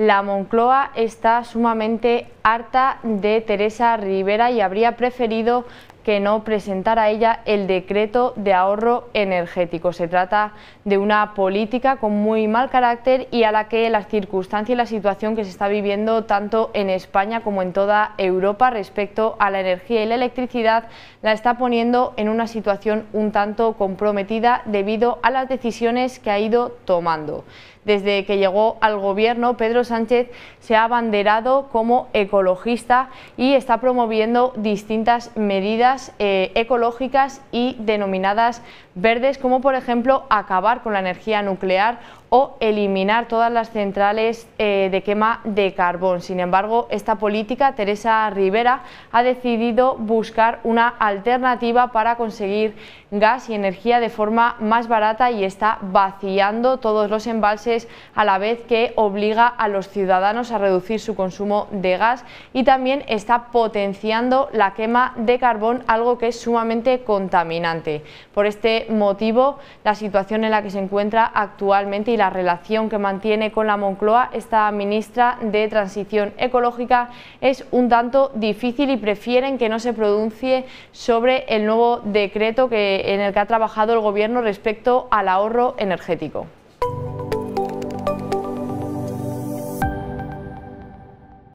La Moncloa está sumamente harta de Teresa Rivera y habría preferido que no presentara ella el decreto de ahorro energético. Se trata de una política con muy mal carácter y a la que las circunstancias y la situación que se está viviendo tanto en España como en toda Europa respecto a la energía y la electricidad la está poniendo en una situación un tanto comprometida debido a las decisiones que ha ido tomando. Desde que llegó al gobierno, Pedro Sánchez se ha abanderado como ecologista y está promoviendo distintas medidas eh, ecológicas y denominadas verdes, como por ejemplo acabar con la energía nuclear o eliminar todas las centrales eh, de quema de carbón. Sin embargo, esta política, Teresa Rivera, ha decidido buscar una alternativa para conseguir gas y energía de forma más barata y está vaciando todos los embalses a la vez que obliga a los ciudadanos a reducir su consumo de gas y también está potenciando la quema de carbón algo que es sumamente contaminante. Por este motivo, la situación en la que se encuentra actualmente y la relación que mantiene con la Moncloa esta ministra de Transición Ecológica es un tanto difícil y prefieren que no se pronuncie sobre el nuevo decreto en el que ha trabajado el Gobierno respecto al ahorro energético.